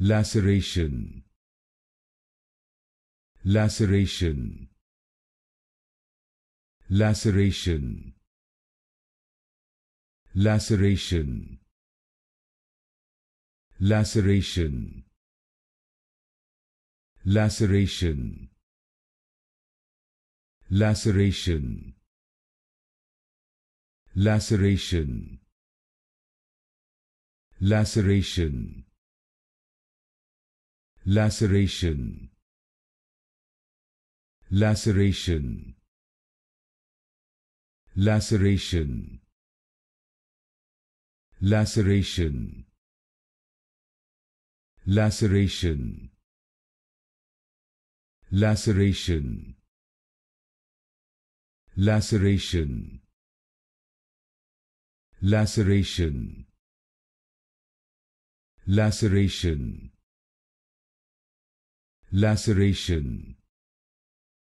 laceration laceration laceration laceration laceration laceration laceration laceration laceration laceration laceration laceration laceration laceration laceration laceration laceration laceration laceration